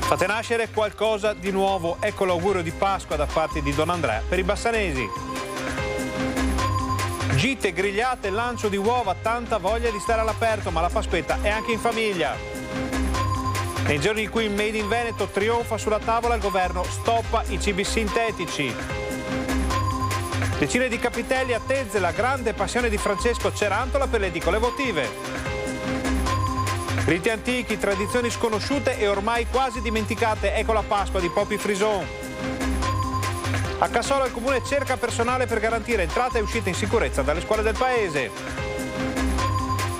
Fate nascere qualcosa di nuovo, ecco l'augurio di Pasqua da parte di Don Andrea per i bassanesi. Gite, grigliate, lancio di uova, tanta voglia di stare all'aperto, ma la paspetta è anche in famiglia. Nei giorni in cui il Made in Veneto trionfa sulla tavola, il governo stoppa i cibi sintetici. Decine di capitelli attese la grande passione di Francesco Cerantola per le edicole votive. Riti antichi, tradizioni sconosciute e ormai quasi dimenticate, ecco la Pasqua di Poppy Frison. A Cassola il comune cerca personale per garantire entrata e uscita in sicurezza dalle scuole del paese.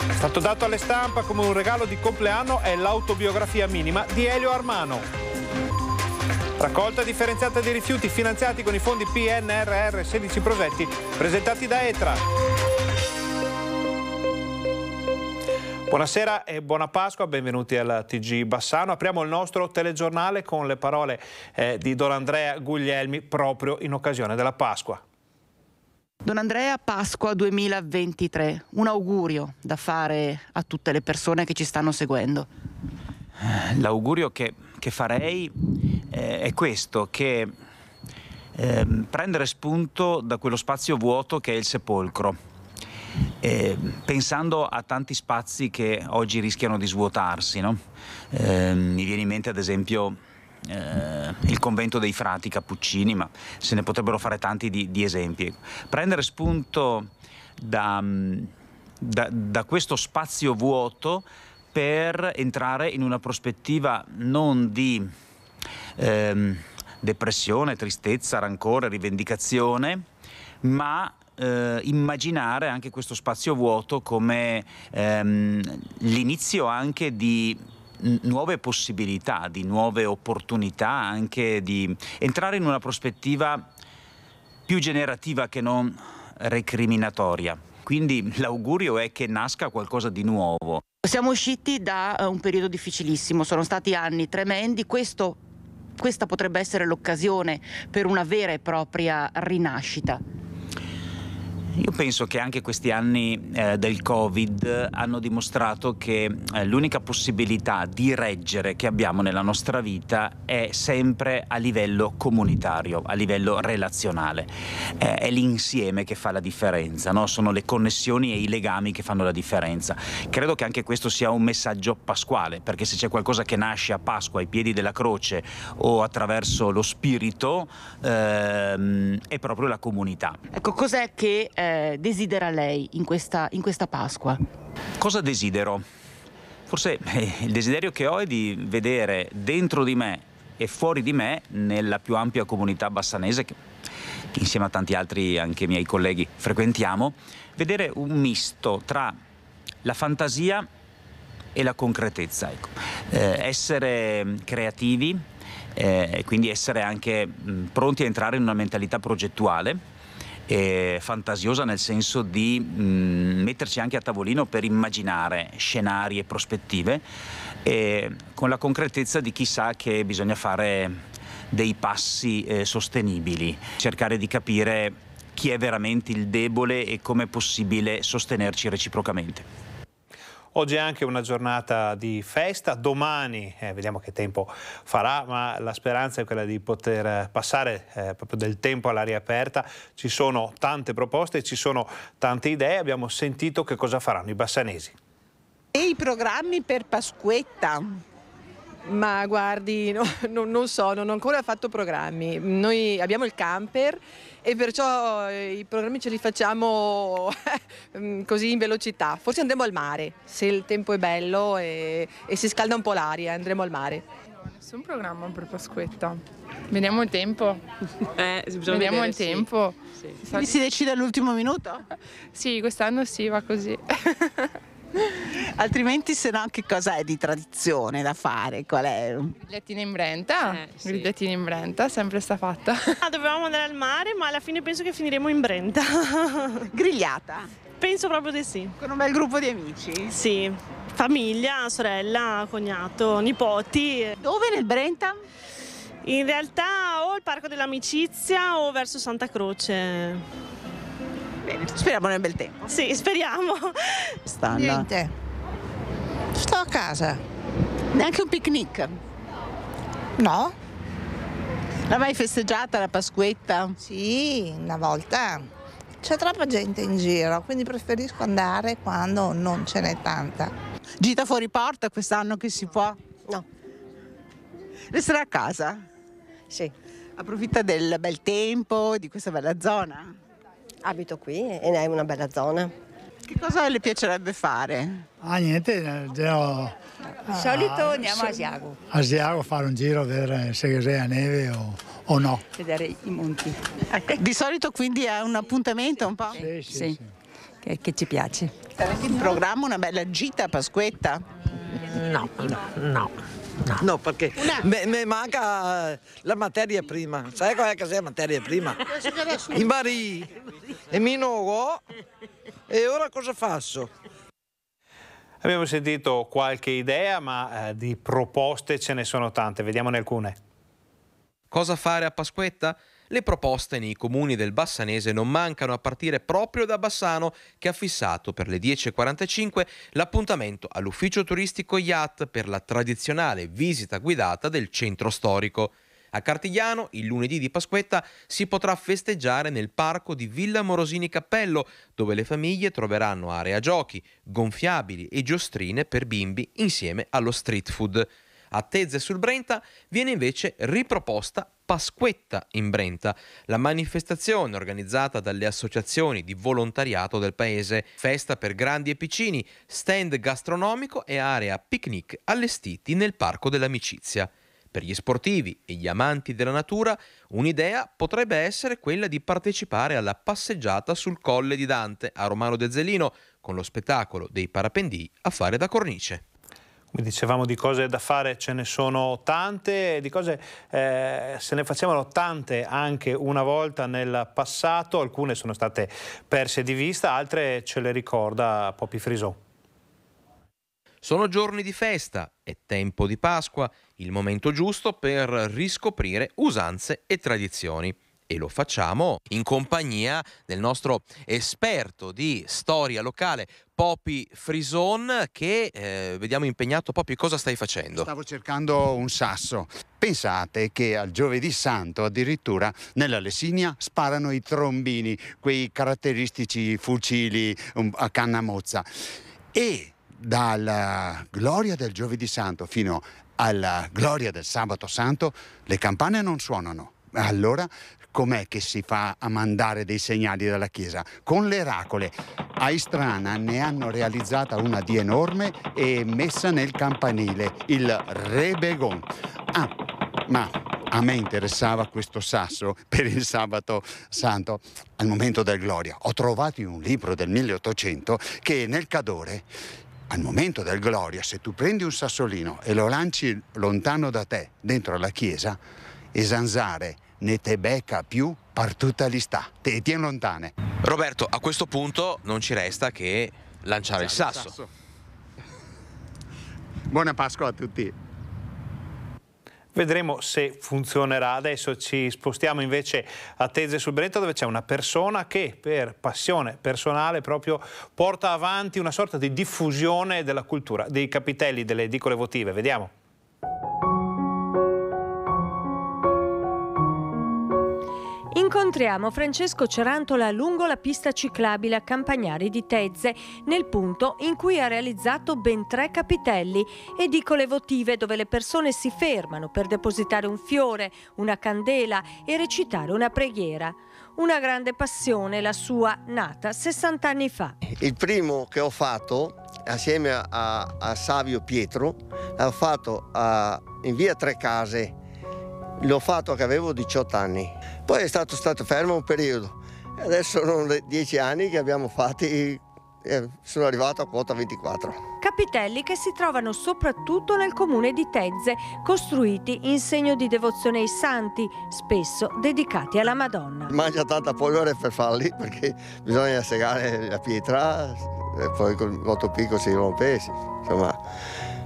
È stato dato alle stampa come un regalo di compleanno è l'autobiografia minima di Elio Armano. Raccolta differenziata dei rifiuti finanziati con i fondi PNRR 16 progetti presentati da ETRA. Buonasera e buona Pasqua, benvenuti al TG Bassano. Apriamo il nostro telegiornale con le parole eh, di Don Andrea Guglielmi proprio in occasione della Pasqua. Don Andrea Pasqua 2023, un augurio da fare a tutte le persone che ci stanno seguendo. L'augurio che, che farei eh, è questo, che eh, prendere spunto da quello spazio vuoto che è il sepolcro, eh, pensando a tanti spazi che oggi rischiano di svuotarsi. No? Ehm, mi viene in mente ad esempio eh, il convento dei frati cappuccini, ma se ne potrebbero fare tanti di, di esempi. Prendere spunto da, mm, da, da, questo spazio vuoto per entrare in una prospettiva non di ehm, depressione, tristezza, rancore, rivendicazione, ma eh, immaginare anche questo spazio vuoto come ehm, l'inizio anche di nuove possibilità, di nuove opportunità, anche di entrare in una prospettiva più generativa che non recriminatoria. Quindi l'augurio è che nasca qualcosa di nuovo. Siamo usciti da eh, un periodo difficilissimo, sono stati anni tremendi, questo questa potrebbe essere l'occasione per una vera e propria rinascita. Io penso che anche questi anni eh, del Covid hanno dimostrato che eh, l'unica possibilità di reggere che abbiamo nella nostra vita è sempre a livello comunitario, a livello relazionale. Eh, è l'insieme che fa la differenza, no? sono le connessioni e i legami che fanno la differenza. Credo che anche questo sia un messaggio pasquale, perché se c'è qualcosa che nasce a Pasqua ai piedi della croce o attraverso lo spirito, ehm, è proprio la comunità. Ecco, cos'è che eh, desidera lei in questa, in questa Pasqua? Cosa desidero? Forse eh, il desiderio che ho è di vedere dentro di me e fuori di me, nella più ampia comunità bassanese, che insieme a tanti altri anche miei colleghi frequentiamo, vedere un misto tra la fantasia e la concretezza. Ecco. Eh, essere mm, creativi eh, e quindi essere anche mh, mm, pronti a entrare in una mentalità progettuale eh, fantasiosa nel senso di mh, mm, metterci anche a tavolino per immaginare scenari e prospettive eh, con la concretezza di chi sa che bisogna fare dei passi eh, sostenibili, cercare di capire chi è veramente il debole e come è possibile sostenerci reciprocamente. Oggi è anche una giornata di festa, domani eh, vediamo che tempo farà, ma la speranza è quella di poter eh, passare eh, proprio del tempo all'aria aperta. Ci sono tante proposte, ci sono tante idee, abbiamo sentito che cosa faranno i bassanesi. E i programmi per Pasquetta? Ma guardi, no, no, non so, non ho ancora fatto programmi. Noi abbiamo il camper e perciò eh, i programmi ce li facciamo mm, così in velocità. Forse andremo al mare, se il tempo è bello e, e si scalda un po' l'aria, andremo al mare. nessun programma per Pasquetta. Vediamo il tempo. Eh, Vediamo vedere, il sì. tempo. Sì. Si decide all'ultimo minuto? sì, quest'anno sì, va così. Altrimenti, se no, che cosa è di tradizione da fare? Qual è? Grigliatina in Brenta. Eh, sì. Grigliatina in Brenta, sempre sta fatta. Ah, dovevamo andare al mare, ma alla fine penso che finiremo in Brenta. Grigliata? Penso proprio di sì. Con un bel gruppo di amici? Sì. Famiglia, sorella, cognato, nipoti. Dove nel Brenta? In realtà o al Parco dell'Amicizia o verso Santa Croce. Bene, speriamo nel bel tempo. Sì, speriamo stanno? Niente. Sto a casa. Neanche un picnic? No. La mai festeggiata la Pasquetta? Sì, una volta. C'è troppa gente in giro, quindi preferisco andare quando non ce n'è tanta. Gita fuori porta quest'anno che si può? No. Resterà a casa? Sì. Approfitta del bel tempo, di questa bella zona? Abito qui e ne è una bella zona. Che cosa le piacerebbe fare? Ah, niente, devo... Eh, di solito ah, andiamo a Asiago. A Asiago fare un giro a vedere eh, se c'è a neve o, o, no. Vedere i monti. di solito quindi è un appuntamento un po'? Sì, sì. sì. sì. Che, che, ci piace. Avete in programma una bella gita a Pasquetta? no, no. no. No. no, perché mi manca eh, la materia prima. Sai cos'è che c'è la materia prima? I Bari. E mi e ora cosa faccio? Abbiamo sentito qualche idea, ma eh, di proposte ce ne sono tante, vediamone alcune. Cosa fare a Pasquetta? Le proposte nei comuni del Bassanese non mancano a partire proprio da Bassano che ha fissato per le 10.45 l'appuntamento all'ufficio turistico IAT per la tradizionale visita guidata del centro storico. A Cartigliano, il lunedì di Pasquetta, si potrà festeggiare nel parco di Villa Morosini Cappello, dove le famiglie troveranno area giochi, gonfiabili e giostrine per bimbi insieme allo street food. A Tezze sul Brenta viene invece riproposta Pasquetta in Brenta, la manifestazione organizzata dalle associazioni di volontariato del paese, festa per grandi e piccini, stand gastronomico e area picnic allestiti nel Parco dell'Amicizia. Per gli sportivi e gli amanti della natura, un'idea potrebbe essere quella di partecipare alla passeggiata sul Colle di Dante a Romano de Zelino con lo spettacolo dei parapendii a fare da cornice. Come dicevamo di cose da fare ce ne sono tante, di cose eh, se ne facevano tante anche una volta nel passato, alcune sono state perse di vista, altre ce le ricorda Poppy Frisot. Sono giorni di festa, è tempo di Pasqua, il momento giusto per riscoprire usanze e tradizioni e lo facciamo in compagnia del nostro esperto di storia locale Popi Frison che eh, vediamo impegnato Popi cosa stai facendo? Stavo cercando un sasso. Pensate che al giovedì santo addirittura nella Lessinia sparano i trombini, quei caratteristici fucili mm, a canna mozza e dalla gloria del giovedì santo fino alla gloria del sabato santo, le campane non suonano. Allora com'è che si fa a mandare dei segnali dalla Chiesa? Con le eracole. A Istrana ne hanno realizzata una di enorme e messa nel campanile, il Rebegon. Ah, ma a me interessava questo sasso per il sabato santo al momento della gloria. Ho trovato in un libro del 1800 che nel cadore al momento del gloria, se tu prendi un sassolino e lo lanci lontano da te, dentro la chiesa, e zanzare ne te becca più per tutta l'istà, te tien lontane. Roberto, a questo punto non ci resta che lanciare, lanciare il sasso. Il sasso. Buona Pasqua a tutti. Vedremo se funzionerà. Adesso ci spostiamo invece a Tese sul Brento dove c'è una persona che per passione personale proprio porta avanti una sorta di diffusione della cultura, dei capitelli delle edicole votive. Vediamo. Incontriamo Francesco Cerantola lungo la pista ciclabile a Campagnari di Tezze, nel punto in cui ha realizzato ben tre capitelli, edicole votive dove le persone si fermano per depositare un fiore, una candela e recitare una preghiera. Una grande passione la sua, nata 60 anni fa. Il primo che ho fatto, assieme a, a Savio Pietro, l'ho fatto a, ah, in via Tre Case. L'ho fatto che avevo 18 anni poi è stato, stato fermo un periodo. Adesso sono dieci anni che abbiamo fatti sono arrivato a quota 24. Capitelli che si trovano soprattutto nel comune di Tezze, costruiti in segno di devozione ai santi, spesso dedicati alla Madonna. Mangia tanta polvere per farli perché bisogna segare la pietra e poi con il motopico si rompe, Insomma,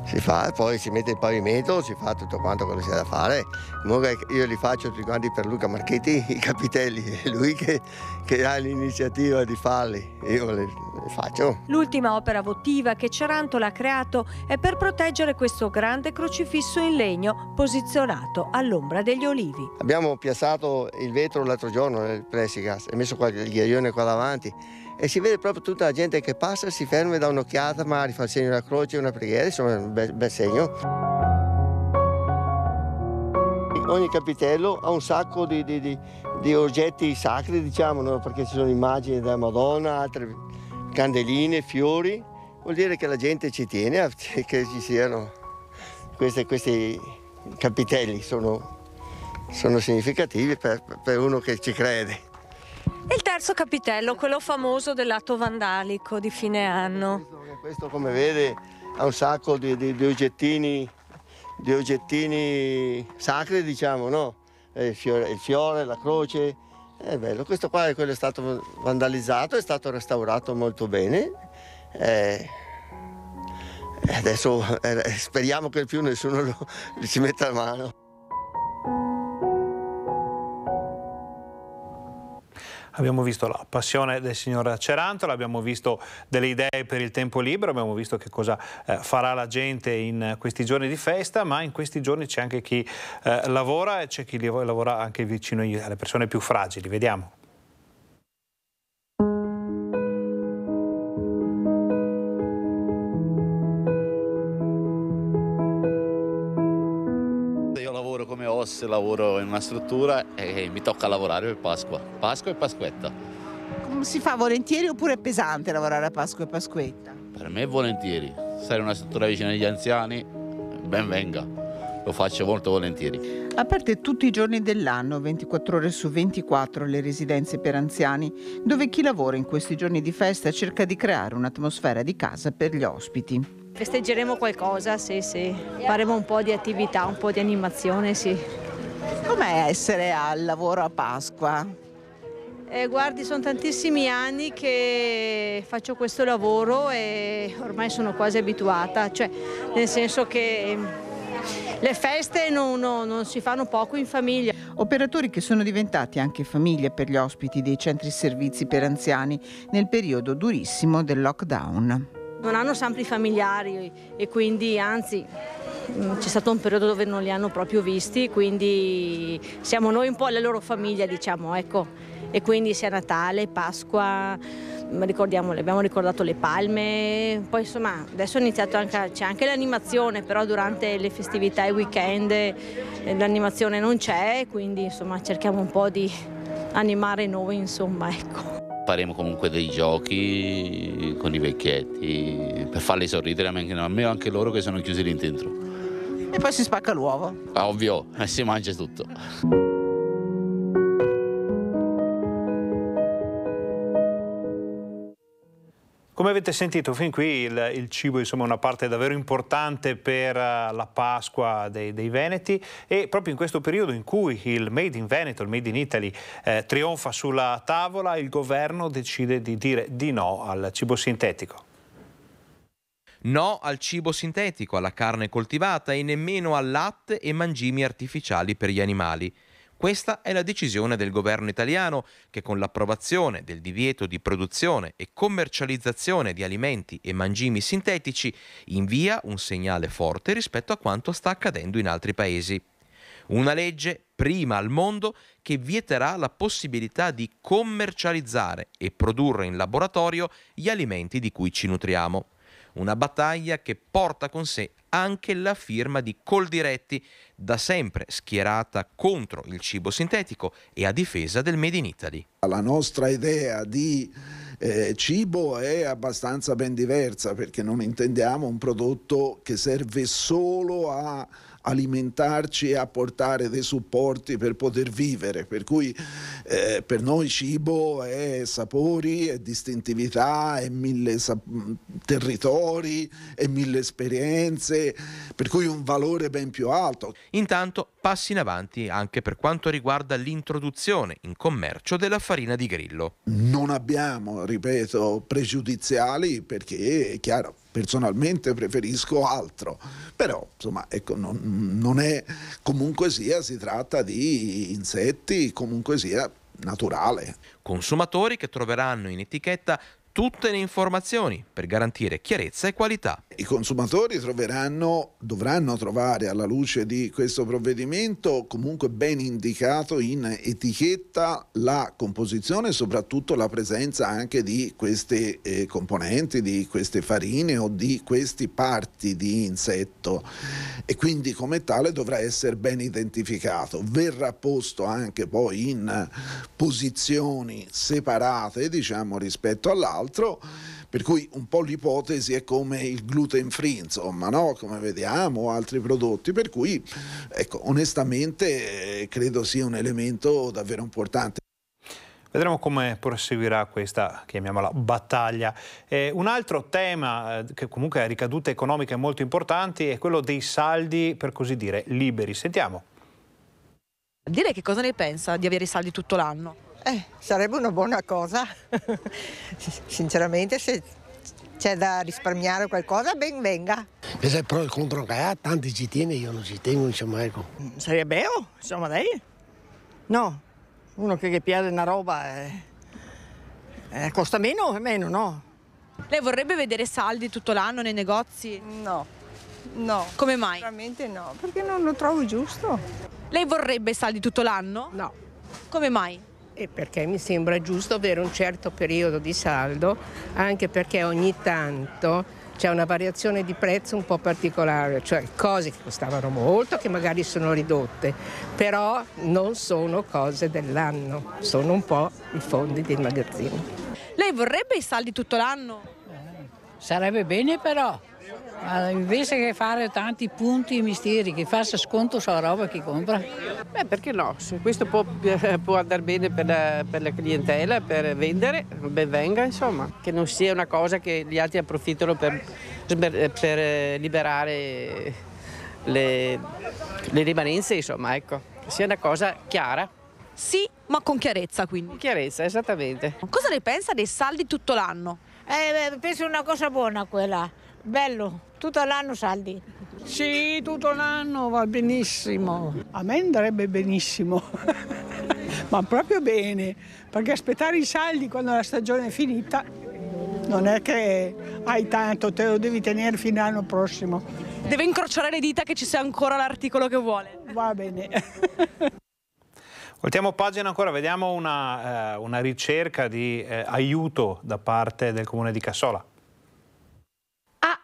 si fa, poi si mette il pavimento, si fa tutto quanto quello che c'è da fare. Comunque io li faccio tutti quanti per Luca Marchetti, i capitelli, è lui che, che ha l'iniziativa di farli, io li, li faccio. L'ultima opera votiva che Cerantola ha creato è per proteggere questo grande crocifisso in legno posizionato all'ombra degli olivi. Abbiamo piazzato il vetro l'altro giorno nel Pressigas è messo qualche ghiaione qua davanti e si vede proprio tutta la gente che passa, si ferma e dà un'occhiata, ma rifà il segno della croce, una preghiera, insomma è un bel, bel segno. Ogni capitello ha un sacco di, di, di, di oggetti sacri, diciamo, no? perché ci sono immagini della Madonna, altre candeline, fiori. Vuol dire che la gente ci tiene che ci siano questi, questi capitelli, sono, sono significativi per, per uno che ci crede. E il terzo capitello, quello famoso dell'atto vandalico di fine anno. Questo come vede ha un sacco di, di, di, oggettini, di oggettini, sacri diciamo, no? Eh, il, fiore, il fiore, la croce, è bello. Questo qua è, è stato vandalizzato, è stato restaurato molto bene. Eh, adesso eh, speriamo che più nessuno lo, ci metta la mano. Abbiamo visto la passione del signor Cerantola, abbiamo visto delle idee per il tempo libero, abbiamo visto che cosa eh, farà la gente in questi giorni di festa, ma in questi giorni c'è anche chi eh, lavora e c'è chi lavora anche vicino alle persone più fragili. Vediamo. se lavoro in una struttura e mi tocca lavorare per Pasqua. Pasqua e Pasquetta. si fa volentieri oppure è pesante lavorare a Pasqua e Pasquetta? Per me volentieri. Stare in una struttura vicina agli anziani, ben venga lo faccio molto volentieri. Aperte tutti i giorni dell'anno, 24 ore su 24, le residenze per anziani, dove chi lavora in questi giorni di festa cerca di creare un'atmosfera di casa per gli ospiti. Festeggeremo qualcosa, sì, sì. Faremo un po' di attività, un po' di animazione, sì. Com'è essere al lavoro a Pasqua? Eh, guardi, sono tantissimi anni che faccio questo lavoro e ormai sono quasi abituata, cioè, nel senso che ehm, le feste non, non, non si fanno poco in famiglia. Operatori che sono diventati anche famiglie per gli ospiti dei centri servizi per anziani nel periodo durissimo del lockdown non hanno sempre i familiari e quindi anzi mm, c'è stato un periodo dove non li hanno proprio visti, quindi siamo noi un po' la loro famiglia, diciamo, ecco. E quindi sia Natale, Pasqua, mm, abbiamo ricordato le palme, poi insomma adesso è iniziato anche, c'è anche l'animazione, però durante le festività e i weekend eh, l'animazione non c'è, quindi insomma cerchiamo un po' di animare noi, insomma, ecco faremo comunque dei giochi con i vecchietti per farli sorridere a me anche loro che sono chiusi lì dentro. E poi si spacca l'uovo. Ah, ovvio, e eh, si mangia tutto. Come avete sentito fin qui il, il cibo insomma, è una parte davvero importante per eh, la Pasqua dei, dei, Veneti e proprio in questo periodo in cui il Made in Veneto, il Made in Italy eh, trionfa sulla tavola, il governo decide di dire di no al cibo sintetico. No al cibo sintetico, alla carne coltivata e nemmeno al latte e mangimi artificiali per gli animali. Questa è la decisione del governo italiano che con l'approvazione del divieto di produzione e commercializzazione di alimenti e mangimi sintetici invia un segnale forte rispetto a quanto sta accadendo in altri paesi. Una legge prima al mondo che vieterà la possibilità di commercializzare e produrre in laboratorio gli alimenti di cui ci nutriamo. Una battaglia che porta con sé anche la firma di Coldiretti, da sempre schierata contro il cibo sintetico e a difesa del Made in Italy. La nostra idea di eh, cibo è abbastanza ben diversa perché non intendiamo un prodotto che serve solo a alimentarci e apportare dei supporti per poter vivere, per cui eh, per noi cibo è sapori, è distintività, è mille sap- territori, è mille esperienze, per cui un valore ben più alto. Intanto passi in avanti anche per quanto riguarda l'introduzione in commercio della farina di grillo. Non abbiamo, ripeto, pregiudiziali perché è chiaro personalmente preferisco altro, però insomma ecco, non, non è comunque sia, si tratta di insetti, comunque sia naturale. Consumatori che troveranno in etichetta tutte le informazioni per garantire chiarezza e qualità. I consumatori troveranno, dovranno trovare alla luce di questo provvedimento comunque ben indicato in etichetta la composizione e soprattutto la presenza anche di queste eh, componenti, di queste farine o di questi parti di insetto e quindi come tale dovrà essere ben identificato. Verrà posto anche poi in posizioni separate diciamo rispetto all'altro altro, per cui un po' l'ipotesi è come il gluten free, insomma, no? come vediamo, altri prodotti, per cui ecco, onestamente eh, credo sia un elemento davvero importante. Vedremo come proseguirà questa, chiamiamola, battaglia. Eh, un altro tema eh, che comunque ha ricadute economiche molto importanti è quello dei saldi, per così dire, liberi. Sentiamo. Direi che cosa ne pensa di avere i saldi tutto l'anno? Eh, sarebbe una buona cosa. Sinceramente, se c'è da risparmiare qualcosa, ben venga. se però il contro che ha, ah, tanti ci tiene, io non ci tengo, insomma, ecco. Mm, sarebbe io, insomma, lei? No, uno che, che piace una roba eh, eh, costa meno e meno, no? Lei vorrebbe vedere saldi tutto l'anno nei negozi? No, no. Come mai? Veramente no, perché non lo trovo giusto. Lei vorrebbe saldi tutto l'anno? No. Come mai? e perché mi sembra giusto avere un certo periodo di saldo, anche perché ogni tanto c'è una variazione di prezzo un po' particolare, cioè cose che costavano molto, che magari sono ridotte, però non sono cose dell'anno, sono un po' i fondi dei magazzini. Lei vorrebbe i saldi tutto l'anno? Eh, sarebbe bene però invece che fare tanti punti e misteri, che faccia sconto sulla roba che compra. Beh, perché no? Se questo può, eh, può andare bene per la, per la, clientela, per vendere, ben venga, insomma. Che non sia una cosa che gli altri approfittano per, per eh, liberare le, le rimanenze, insomma, ecco. sia una cosa chiara. Sì, ma con chiarezza quindi. Con chiarezza, esattamente. Cosa ne pensa dei saldi tutto l'anno? Eh, penso una cosa buona quella Bello, tutto l'anno saldi. Sì, tutto l'anno va benissimo. A me andrebbe benissimo, ma proprio bene, perché aspettare i saldi quando la stagione è finita non è che hai tanto, te lo devi tenere fino all'anno prossimo. Deve incrociare le dita che ci sia ancora l'articolo che vuole. Va bene. Voltiamo pagina ancora, vediamo una, eh, una ricerca di eh, aiuto da parte del comune di Cassola.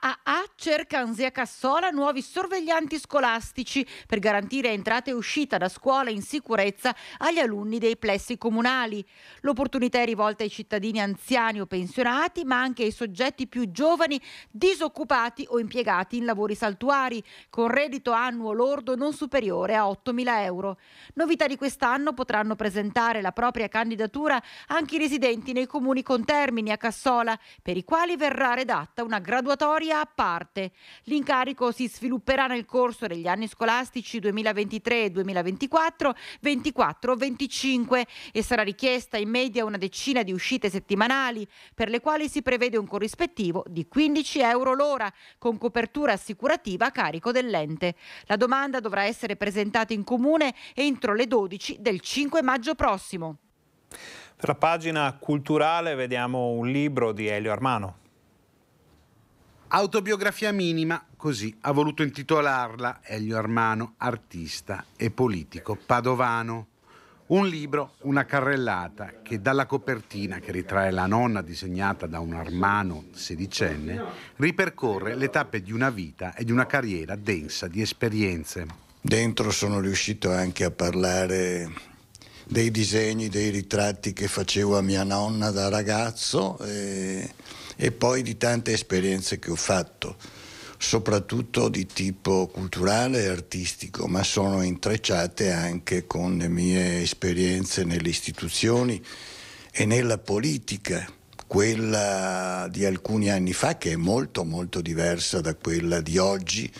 ah, ah, cerca Anzia Cassola nuovi sorveglianti scolastici per garantire entrata e uscita da scuola in sicurezza agli alunni dei plessi comunali. L'opportunità è rivolta ai cittadini anziani o pensionati, ma anche ai soggetti più giovani disoccupati o impiegati in lavori saltuari, con reddito annuo lordo non superiore a 8.000 euro. Novità di quest'anno potranno presentare la propria candidatura anche i residenti nei comuni con termini a Cassola, per i quali verrà redatta una graduatoria a parte parte. L'incarico si svilupperà nel corso degli anni scolastici 2023-2024, 24-25 e sarà richiesta in media una decina di uscite settimanali per le quali si prevede un corrispettivo di 15 euro l'ora con copertura assicurativa a carico dell'ente. La domanda dovrà essere presentata in comune entro le 12 del 5 maggio prossimo. Per la pagina culturale vediamo un libro di Elio Armano. Autobiografia minima, così ha voluto intitolarla Elio Armano, artista e politico padovano. Un libro, una carrellata che dalla copertina che ritrae la nonna disegnata da un Armano sedicenne ripercorre le tappe di una vita e di una carriera densa di esperienze. Dentro sono riuscito anche a parlare dei disegni, dei ritratti che facevo a mia nonna da ragazzo. E e poi di tante esperienze che ho fatto, soprattutto di tipo culturale e artistico, ma sono intrecciate anche con le mie esperienze nelle istituzioni e nella politica, quella di alcuni anni fa che è molto molto diversa da quella di oggi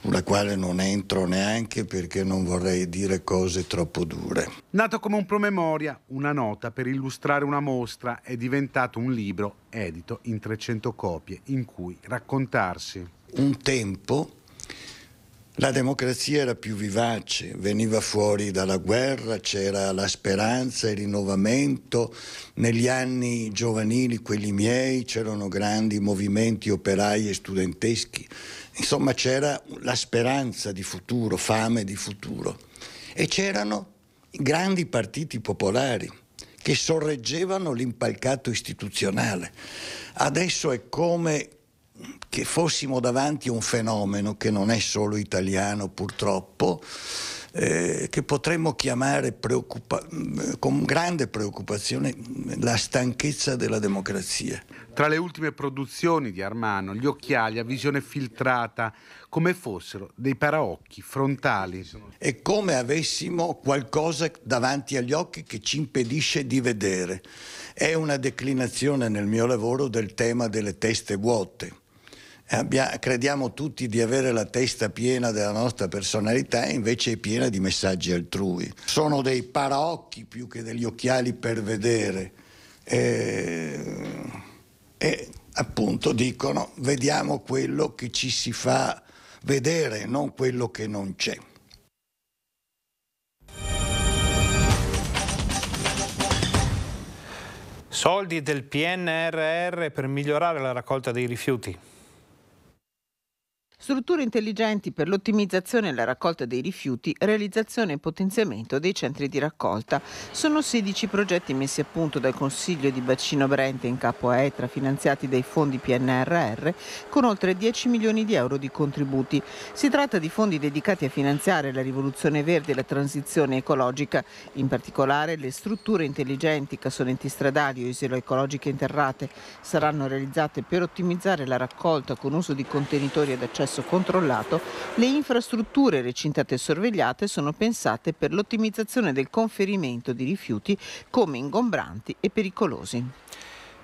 sulla quale non entro neanche perché non vorrei dire cose troppo dure. Nato come un promemoria, una nota per illustrare una mostra, è diventato un libro edito in 300 copie in cui raccontarsi. Un tempo la democrazia era più vivace, veniva fuori dalla guerra, c'era la speranza, il rinnovamento. Negli anni giovanili, quelli miei, c'erano grandi movimenti operai e studenteschi. Insomma, c'era la speranza di futuro, fame di futuro. E c'erano grandi partiti popolari che sorreggevano l'impalcato istituzionale. Adesso è come che fossimo davanti a un fenomeno che non è solo italiano purtroppo, eh, che potremmo chiamare preoccupa- mm, con grande preoccupazione la stanchezza della democrazia. Tra le ultime produzioni di Armano, gli occhiali a visione filtrata, come fossero dei paraocchi frontali. È come avessimo qualcosa davanti agli occhi che ci impedisce di vedere. È una declinazione nel mio lavoro del tema delle teste vuote eh, abbia, crediamo tutti di avere la testa piena della nostra personalità, invece è piena di messaggi altrui. Sono dei paraocchi più che degli occhiali per vedere. E, eh, e appunto dicono vediamo quello che ci si fa vedere, non quello che non c'è. Soldi del PNRR per migliorare la raccolta dei rifiuti strutture intelligenti per l'ottimizzazione e la raccolta dei rifiuti, realizzazione e potenziamento dei centri di raccolta. Sono 16 progetti messi a punto dal Consiglio di Bacino Brente in capo a ETRA, finanziati dai fondi PNRR, con oltre 10 milioni di euro di contributi. Si tratta di fondi dedicati a finanziare la rivoluzione verde e la transizione ecologica, in particolare le strutture intelligenti, cassonetti stradali o isolo ecologiche interrate, saranno realizzate per ottimizzare la raccolta con uso di contenitori ad accesso accesso controllato, le infrastrutture recintate e sorvegliate sono pensate per l'ottimizzazione del conferimento di rifiuti come ingombranti e pericolosi.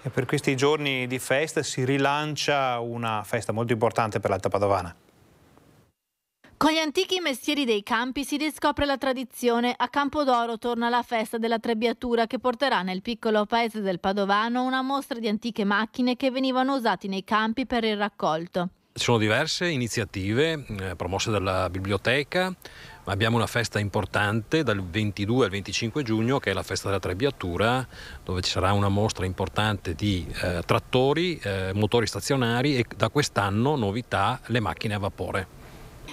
E per questi giorni di festa si rilancia una festa molto importante per l'Alta Padovana. Con gli antichi mestieri dei campi si riscopre la tradizione. A Campodoro torna la festa della trebbiatura che porterà nel piccolo paese del Padovano una mostra di antiche macchine che venivano usate nei campi per il raccolto. Ci sono diverse iniziative eh, promosse dalla biblioteca, ma abbiamo una festa importante dal 22 al 25 giugno che è la festa della Trebbiatura, dove ci sarà una mostra importante di eh, trattori, eh, motori stazionari e da quest'anno novità le macchine a vapore.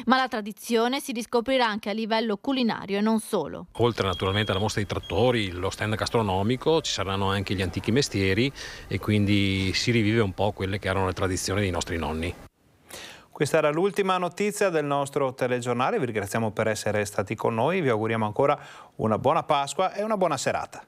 Ma la tradizione si riscoprirà anche a livello culinario e non solo. Oltre naturalmente alla mostra dei trattori, lo stand gastronomico, ci saranno anche gli antichi mestieri e quindi si rivive un po' quelle che erano le tradizioni dei nostri nonni. Questa era l'ultima notizia del nostro telegiornale, vi ringraziamo per essere stati con noi, vi auguriamo ancora una buona Pasqua e una buona serata.